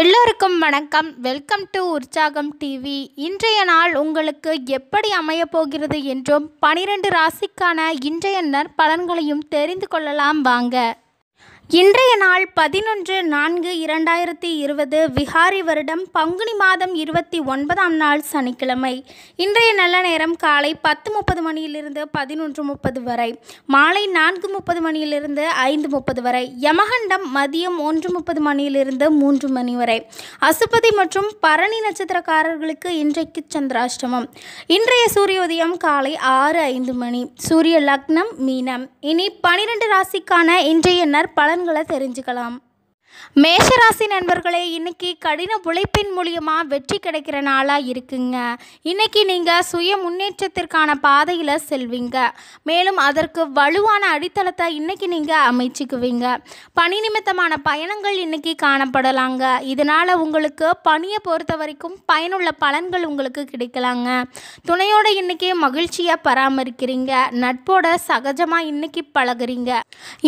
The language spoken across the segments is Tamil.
எல்லோருக்கும் வணக்கம் வெல்கம் டு உற்சாகம் டிவி இன்றைய நாள் உங்களுக்கு எப்படி அமையப்போகிறது என்றும் பனிரெண்டு ராசிக்கான இன்றைய நற்பலன்களையும் தெரிந்து கொள்ளலாம் வாங்க இன்றைய நாள் பதினொன்று நான்கு இரண்டாயிரத்தி இருபது விஹாரி வருடம் பங்குனி மாதம் இருபத்தி ஒன்பதாம் நாள் சனிக்கிழமை இன்றைய நல்ல நேரம் காலை பத்து முப்பது மணியிலிருந்து பதினொன்று முப்பது வரை மாலை நான்கு முப்பது மணியிலிருந்து ஐந்து முப்பது வரை யமகண்டம் மதியம் ஒன்று முப்பது மணியிலிருந்து மூன்று மணி வரை அசுபதி மற்றும் பரணி நட்சத்திரக்காரர்களுக்கு இன்றைக்கு சந்திராஷ்டமம் இன்றைய சூரிய உதயம் காலை ஆறு ஐந்து மணி சூரிய லக்னம் மீனம் இனி பனிரெண்டு ராசிக்கான இன்றைய நற்பல பலன்களை தெரிஞ்சுக்கலாம் மேஷராசி நண்பர்களே இன்னைக்கு கடின உழைப்பின் மூலியமா வெற்றி கிடைக்கிற நாளாக இருக்குங்க இன்றைக்கி நீங்கள் சுய முன்னேற்றத்திற்கான பாதையில் செல்வீங்க மேலும் அதற்கு வலுவான அடித்தளத்தை இன்றைக்கி நீங்கள் அமைச்சுக்குவீங்க பணி நிமித்தமான பயணங்கள் இன்னைக்கு காணப்படலாங்க இதனால் உங்களுக்கு பணியை பொறுத்த வரைக்கும் பயனுள்ள பலன்கள் உங்களுக்கு கிடைக்கலாங்க துணையோட இன்னைக்கு மகிழ்ச்சியாக பராமரிக்கிறீங்க நட்போட சகஜமாக இன்றைக்கி பழகுறீங்க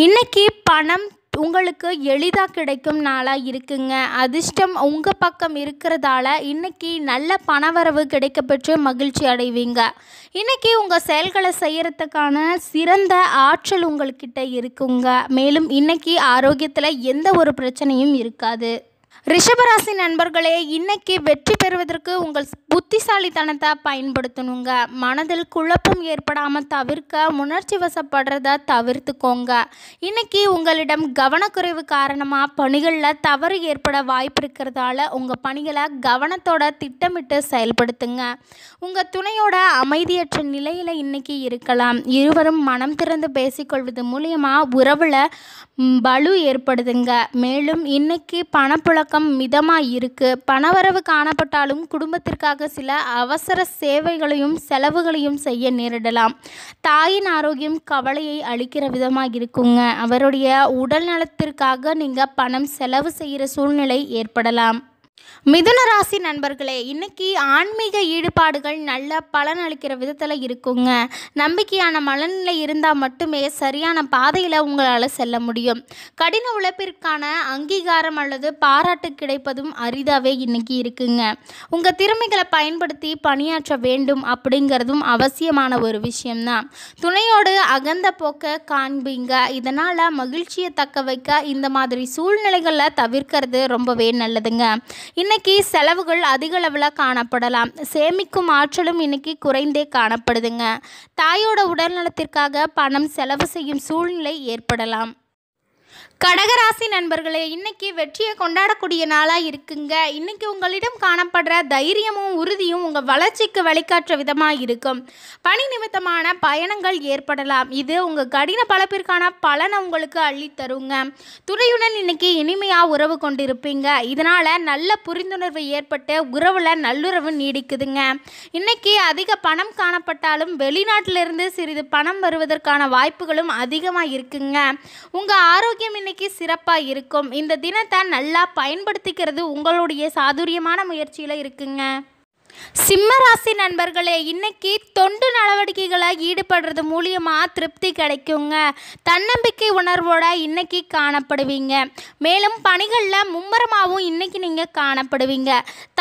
இன்னைக்கு பணம் உங்களுக்கு எளிதாக கிடைக்கும் நாளாக இருக்குங்க அதிர்ஷ்டம் உங்கள் பக்கம் இருக்கிறதால இன்றைக்கி நல்ல பணவரவு கிடைக்கப்பெற்று மகிழ்ச்சி அடைவீங்க இன்றைக்கி உங்கள் செயல்களை செய்கிறதுக்கான சிறந்த ஆற்றல் உங்கள்கிட்ட இருக்குங்க மேலும் இன்றைக்கி ஆரோக்கியத்தில் எந்த ஒரு பிரச்சனையும் இருக்காது ரிஷபராசி நண்பர்களே இன்னைக்கு வெற்றி பெறுவதற்கு உங்கள் புத்திசாலித்தனத்தை பயன்படுத்தணுங்க மனதில் குழப்பம் ஏற்படாமல் தவிர்க்க உணர்ச்சி வசப்படுறத தவிர்த்துக்கோங்க இன்னைக்கு உங்களிடம் கவனக்குறைவு காரணமாக பணிகளில் தவறு ஏற்பட வாய்ப்பு இருக்கிறதால உங்கள் பணிகளை கவனத்தோட திட்டமிட்டு செயல்படுத்துங்க உங்கள் துணையோட அமைதியற்ற நிலையில் இன்னைக்கு இருக்கலாம் இருவரும் மனம் திறந்து பேசிக்கொள்வது மூலியமாக உறவில் பலு ஏற்படுதுங்க மேலும் இன்னைக்கு பணப்புழக்கம் பழக்கம் மிதமாக இருக்குது பணவரவு காணப்பட்டாலும் குடும்பத்திற்காக சில அவசர சேவைகளையும் செலவுகளையும் செய்ய நேரிடலாம் தாயின் ஆரோக்கியம் கவலையை அளிக்கிற விதமாக இருக்குங்க அவருடைய உடல் நலத்திற்காக நீங்கள் பணம் செலவு செய்கிற சூழ்நிலை ஏற்படலாம் மிதுன ராசி நண்பர்களே இன்னைக்கு ஆன்மீக ஈடுபாடுகள் நல்ல பலன் அளிக்கிற விதத்தில் இருக்குங்க நம்பிக்கையான மனநிலை இருந்தால் மட்டுமே சரியான பாதையில் உங்களால் செல்ல முடியும் கடின உழைப்பிற்கான அங்கீகாரம் அல்லது பாராட்டு கிடைப்பதும் அரிதாகவே இன்னைக்கு இருக்குங்க உங்கள் திறமைகளை பயன்படுத்தி பணியாற்ற வேண்டும் அப்படிங்கிறதும் அவசியமான ஒரு விஷயம்தான் துணையோடு அகந்த போக்க காண்பீங்க இதனால் மகிழ்ச்சியை தக்க வைக்க இந்த மாதிரி சூழ்நிலைகளில் தவிர்க்கிறது ரொம்பவே நல்லதுங்க இன்னைக்கு செலவுகள் அதிக அளவில் காணப்படலாம் சேமிக்கும் ஆற்றலும் இன்றைக்கி குறைந்தே காணப்படுதுங்க தாயோட உடல்நலத்திற்காக பணம் செலவு செய்யும் சூழ்நிலை ஏற்படலாம் கடகராசி நண்பர்களே இன்னைக்கு வெற்றியை கொண்டாடக்கூடிய நாளாக இருக்குங்க இன்னைக்கு உங்களிடம் காணப்படுற தைரியமும் உறுதியும் உங்கள் வளர்ச்சிக்கு வழிகாற்ற விதமாக இருக்கும் பணி நிமித்தமான பயணங்கள் ஏற்படலாம் இது உங்கள் கடின பழப்பிற்கான பலனை உங்களுக்கு அள்ளித்தருங்க துணையுடன் இன்னைக்கு இனிமையாக உறவு கொண்டிருப்பீங்க இதனால் நல்ல புரிந்துணர்வு ஏற்பட்டு உறவில் நல்லுறவு நீடிக்குதுங்க இன்னைக்கு அதிக பணம் காணப்பட்டாலும் வெளிநாட்டிலிருந்து சிறிது பணம் வருவதற்கான வாய்ப்புகளும் அதிகமாக இருக்குங்க உங்கள் ஆரோக்கியம் இன்னைக்கு சிறப்பாக இருக்கும் இந்த தினத்தை நல்லா பயன்படுத்திக்கிறது உங்களுடைய சாதுரியமான முயற்சியில் இருக்குங்க சிம்மராசி நண்பர்களே இன்னைக்கு தொண்டு நடவடிக்கைகளில் ஈடுபடுறது மூலியமாக திருப்தி கிடைக்குங்க தன்னம்பிக்கை உணர்வோட இன்னைக்கு காணப்படுவீங்க மேலும் பணிகளில் மும்முரமாகவும் இன்னைக்கு நீங்கள் காணப்படுவீங்க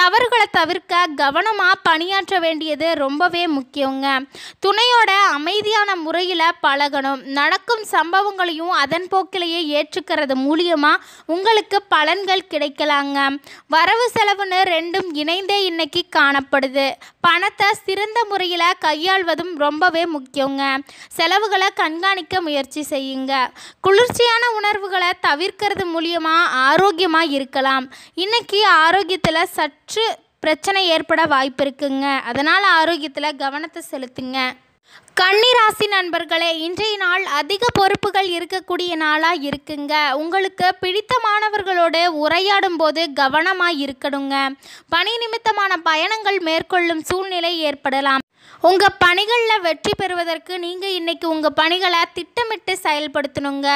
தவறுகளை தவிர்க்க கவனமாக பணியாற்ற வேண்டியது ரொம்பவே முக்கியங்க துணையோட அமைதியான முறையில் பழகணும் நடக்கும் சம்பவங்களையும் அதன் போக்கிலேயே ஏற்றுக்கிறது மூலியமாக உங்களுக்கு பலன்கள் கிடைக்கலாங்க வரவு செலவுன்னு ரெண்டும் இணைந்தே இன்னைக்கு காணப்படும் காணப்படுது பணத்தை சிறந்த முறையில் கையாள்வதும் ரொம்பவே முக்கியங்க செலவுகளை கண்காணிக்க முயற்சி செய்யுங்க குளிர்ச்சியான உணர்வுகளை தவிர்க்கிறது மூலியமாக ஆரோக்கியமாக இருக்கலாம் இன்றைக்கி ஆரோக்கியத்தில் சற்று பிரச்சனை ஏற்பட வாய்ப்பு இருக்குங்க அதனால் ஆரோக்கியத்தில் கவனத்தை செலுத்துங்க கன்னிராசி நண்பர்களே இன்றைய நாள் அதிக பொறுப்புகள் இருக்கக்கூடிய நாளாக இருக்குங்க உங்களுக்கு பிடித்தமானவர்களோடு உரையாடும் போது கவனமாக இருக்கணுங்க பணி நிமித்தமான பயணங்கள் மேற்கொள்ளும் சூழ்நிலை ஏற்படலாம் உங்கள் பணிகளில் வெற்றி பெறுவதற்கு நீங்கள் இன்றைக்கி உங்கள் பணிகளை திட்டமிட்டு செயல்படுத்தணுங்க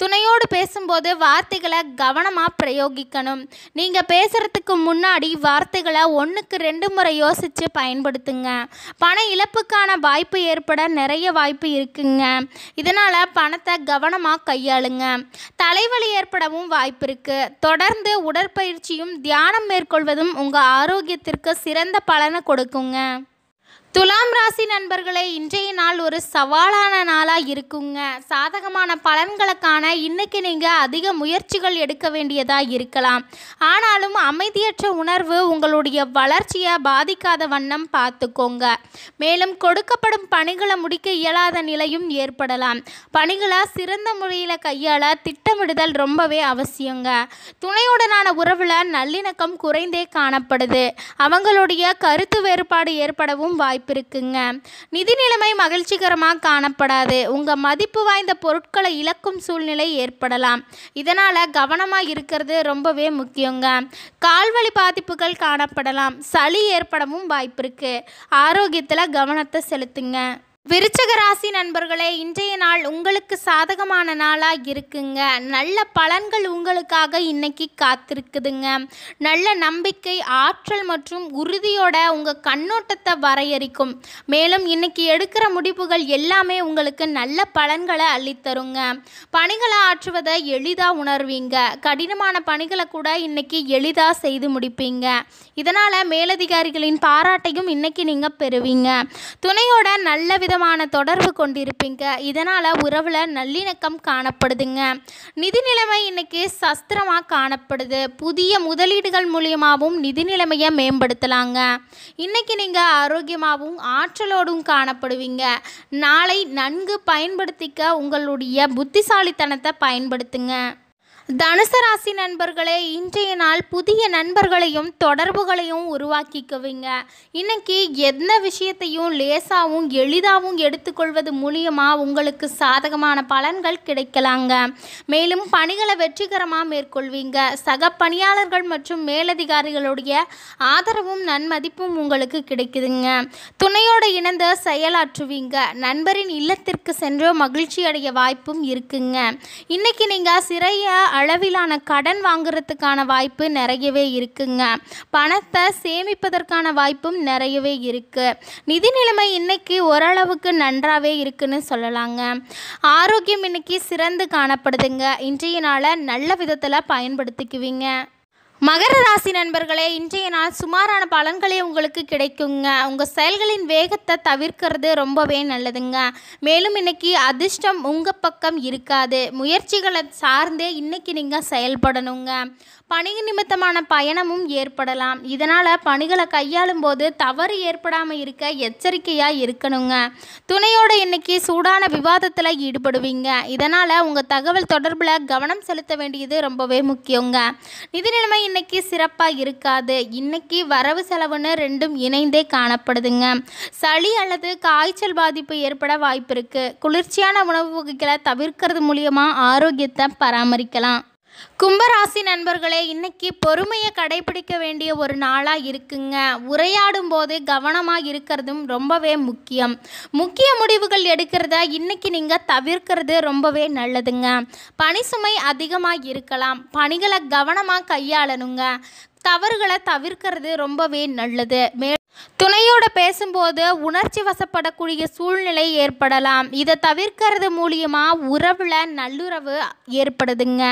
துணையோடு பேசும்போது வார்த்தைகளை கவனமாக பிரயோகிக்கணும் நீங்கள் பேசுகிறதுக்கு முன்னாடி வார்த்தைகளை ஒன்றுக்கு ரெண்டு முறை யோசித்து பயன்படுத்துங்க பண இழப்புக்கான வாய்ப்பு ஏற்பட நிறைய வாய்ப்பு இருக்குங்க இதனால் பணத்தை கவனமாக கையாளுங்க தலைவலி ஏற்படவும் வாய்ப்பு இருக்குது தொடர்ந்து உடற்பயிற்சியும் தியானம் மேற்கொள்வதும் உங்கள் ஆரோக்கியத்திற்கு சிறந்த பலனை கொடுக்குங்க துலாம் ராசி நண்பர்களே இன்றைய நாள் ஒரு சவாலான நாளாக இருக்குங்க சாதகமான பலன்களுக்கான இன்னைக்கு நீங்கள் அதிக முயற்சிகள் எடுக்க வேண்டியதாக இருக்கலாம் ஆனாலும் அமைதியற்ற உணர்வு உங்களுடைய வளர்ச்சியை பாதிக்காத வண்ணம் பார்த்துக்கோங்க மேலும் கொடுக்கப்படும் பணிகளை முடிக்க இயலாத நிலையும் ஏற்படலாம் பணிகளை சிறந்த முறையில் கையாள திட்டமிடுதல் ரொம்பவே அவசியங்க துணையுடனான உறவில் நல்லிணக்கம் குறைந்தே காணப்படுது அவங்களுடைய கருத்து வேறுபாடு ஏற்படவும் வாய்ப்பு வாய்ப்பு இருக்குங்க நிதி நிலைமை மகிழ்ச்சிகரமாக காணப்படாது உங்கள் மதிப்பு வாய்ந்த பொருட்களை இழக்கும் சூழ்நிலை ஏற்படலாம் இதனால் கவனமாக இருக்கிறது ரொம்பவே முக்கியங்க கால்வழி பாதிப்புகள் காணப்படலாம் சளி ஏற்படவும் வாய்ப்பு இருக்குது ஆரோக்கியத்தில் கவனத்தை செலுத்துங்க விருச்சக ராசி நண்பர்களே இன்றைய நாள் உங்களுக்கு சாதகமான நாளாக இருக்குங்க நல்ல பலன்கள் உங்களுக்காக இன்னைக்கு காத்திருக்குதுங்க நல்ல நம்பிக்கை ஆற்றல் மற்றும் உறுதியோட உங்கள் கண்ணோட்டத்தை வரையறிக்கும் மேலும் இன்னைக்கு எடுக்கிற முடிவுகள் எல்லாமே உங்களுக்கு நல்ல பலன்களை அள்ளித்தருங்க பணிகளை ஆற்றுவதை எளிதாக உணர்வீங்க கடினமான பணிகளை கூட இன்னைக்கு எளிதாக செய்து முடிப்பீங்க இதனால் மேலதிகாரிகளின் பாராட்டையும் இன்னைக்கு நீங்கள் பெறுவீங்க துணையோட நல்ல வித விதமான தொடர்பு கொண்டிருப்பீங்க இதனால் உறவில் நல்லிணக்கம் காணப்படுதுங்க நிதி நிலைமை இன்னைக்கு சஸ்திரமாக காணப்படுது புதிய முதலீடுகள் மூலியமாகவும் நிதி நிலைமையை மேம்படுத்தலாங்க இன்னைக்கு நீங்கள் ஆரோக்கியமாகவும் ஆற்றலோடும் காணப்படுவீங்க நாளை நன்கு பயன்படுத்திக்க உங்களுடைய புத்திசாலித்தனத்தை பயன்படுத்துங்க தனுசராசி நண்பர்களே இன்றைய நாள் புதிய நண்பர்களையும் தொடர்புகளையும் உருவாக்கிக்குவீங்க இன்னைக்கு எந்த விஷயத்தையும் லேசாகவும் எளிதாகவும் எடுத்துக்கொள்வது மூலியமாக உங்களுக்கு சாதகமான பலன்கள் கிடைக்கலாங்க மேலும் பணிகளை வெற்றிகரமாக மேற்கொள்வீங்க சக பணியாளர்கள் மற்றும் மேலதிகாரிகளுடைய ஆதரவும் நன்மதிப்பும் உங்களுக்கு கிடைக்குதுங்க துணையோடு இணைந்து செயலாற்றுவீங்க நண்பரின் இல்லத்திற்கு சென்று மகிழ்ச்சி அடைய வாய்ப்பும் இருக்குங்க இன்னைக்கு நீங்கள் சிறைய அளவிலான கடன் வாங்குறதுக்கான வாய்ப்பு நிறையவே இருக்குங்க பணத்தை சேமிப்பதற்கான வாய்ப்பும் நிறையவே இருக்குது நிதி நிலைமை இன்னைக்கு ஓரளவுக்கு நன்றாகவே இருக்குன்னு சொல்லலாங்க ஆரோக்கியம் இன்னைக்கு சிறந்து காணப்படுதுங்க இன்றைய நாளை நல்ல விதத்தில் பயன்படுத்திக்குவீங்க மகர ராசி நண்பர்களே இன்றைய நாள் சுமாரான பலன்களே உங்களுக்கு கிடைக்குங்க உங்கள் செயல்களின் வேகத்தை தவிர்க்கிறது ரொம்பவே நல்லதுங்க மேலும் இன்னைக்கு அதிர்ஷ்டம் உங்கள் பக்கம் இருக்காது முயற்சிகளை சார்ந்தே இன்னைக்கு நீங்கள் செயல்படணுங்க பணி நிமித்தமான பயணமும் ஏற்படலாம் இதனால் பணிகளை கையாளும் போது தவறு ஏற்படாமல் இருக்க எச்சரிக்கையாக இருக்கணுங்க துணையோட இன்னைக்கு சூடான விவாதத்தில் ஈடுபடுவீங்க இதனால் உங்கள் தகவல் தொடர்பில் கவனம் செலுத்த வேண்டியது ரொம்பவே முக்கியங்க நிதி நிலைமை இன்னைக்கு சிறப்பாக இருக்காது இன்னைக்கு வரவு செலவுன்னு ரெண்டும் இணைந்தே காணப்படுதுங்க சளி அல்லது காய்ச்சல் பாதிப்பு ஏற்பட வாய்ப்பு இருக்குது குளிர்ச்சியான உணவு வகைகளை தவிர்க்கிறது மூலியமாக ஆரோக்கியத்தை பராமரிக்கலாம் கும்பராசி நண்பர்களே இன்னைக்கு பொறுமையை கடைபிடிக்க வேண்டிய ஒரு நாளாக இருக்குங்க உரையாடும் போது கவனமாக இருக்கிறதும் ரொம்பவே முக்கியம் முக்கிய முடிவுகள் எடுக்கிறத இன்னைக்கு நீங்கள் தவிர்க்கிறது ரொம்பவே நல்லதுங்க பணி சுமை அதிகமாக இருக்கலாம் பணிகளை கவனமாக கையாளணுங்க தவறுகளை தவிர்க்கிறது ரொம்பவே நல்லது மேலும் துணையோட பேசும்போது உணர்ச்சி வசப்படக்கூடிய சூழ்நிலை ஏற்படலாம் இதை தவிர்க்கிறது மூலியமாக உறவில் நல்லுறவு ஏற்படுதுங்க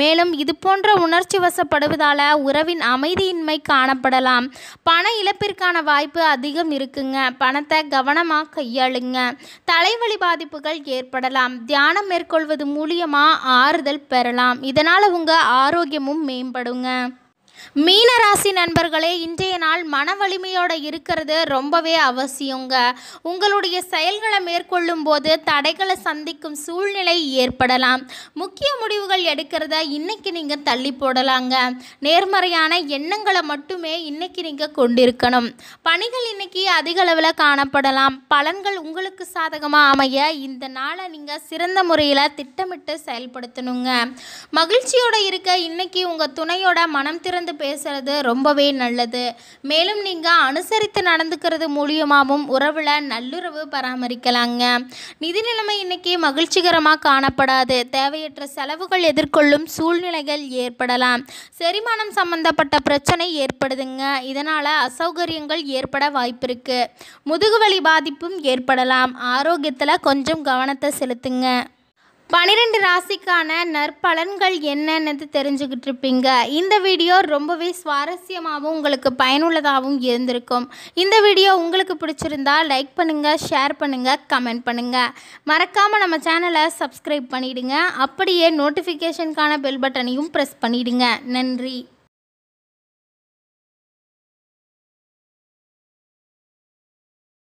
மேலும் இது போன்ற உணர்ச்சி வசப்படுவதால் உறவின் அமைதியின்மை காணப்படலாம் பண இழப்பிற்கான வாய்ப்பு அதிகம் இருக்குங்க பணத்தை கவனமாக கையாளுங்க தலைவலி பாதிப்புகள் ஏற்படலாம் தியானம் மேற்கொள்வது மூலியமாக ஆறுதல் பெறலாம் இதனால் உங்கள் ஆரோக்கியமும் மேம்படுங்க மீனராசி நண்பர்களே இன்றைய நாள் மன வலிமையோடு இருக்கிறது ரொம்பவே அவசியங்க உங்களுடைய செயல்களை மேற்கொள்ளும் போது தடைகளை சந்திக்கும் சூழ்நிலை ஏற்படலாம் முக்கிய முடிவுகள் எடுக்கிறத இன்னைக்கு நீங்கள் தள்ளி போடலாங்க நேர்மறையான எண்ணங்களை மட்டுமே இன்னைக்கு நீங்கள் கொண்டிருக்கணும் பணிகள் இன்னைக்கு அதிக அளவில் காணப்படலாம் பலன்கள் உங்களுக்கு சாதகமாக அமைய இந்த நாளை நீங்கள் சிறந்த முறையில் திட்டமிட்டு செயல்படுத்தணுங்க மகிழ்ச்சியோடு இருக்க இன்னைக்கு உங்கள் துணையோட மனம் திறந்து பேசுறது ரொம்பவே நல்லது மேலும் நீங்கள் அனுசரித்து நடந்துக்கிறது மூலியமாகவும் உறவில் நல்லுறவு பராமரிக்கலாங்க நிதி நிலைமை இன்னைக்கு மகிழ்ச்சிகரமாக காணப்படாது தேவையற்ற செலவுகள் எதிர்கொள்ளும் சூழ்நிலைகள் ஏற்படலாம் செரிமானம் சம்பந்தப்பட்ட பிரச்சனை ஏற்படுதுங்க இதனால் அசௌகரியங்கள் ஏற்பட வாய்ப்பிருக்கு முதுகுவலி பாதிப்பும் ஏற்படலாம் ஆரோக்கியத்தில் கொஞ்சம் கவனத்தை செலுத்துங்க பனிரெண்டு ராசிக்கான நற்பலன்கள் என்னன்னு தெரிஞ்சுக்கிட்டு இருப்பீங்க இந்த வீடியோ ரொம்பவே சுவாரஸ்யமாகவும் உங்களுக்கு பயனுள்ளதாகவும் இருந்திருக்கும் இந்த வீடியோ உங்களுக்கு பிடிச்சிருந்தா லைக் பண்ணுங்கள் ஷேர் பண்ணுங்கள் கமெண்ட் பண்ணுங்கள் மறக்காமல் நம்ம சேனலை சப்ஸ்கிரைப் பண்ணிவிடுங்க அப்படியே நோட்டிஃபிகேஷனுக்கான பெல் பட்டனையும் ப்ரெஸ் பண்ணிவிடுங்க நன்றி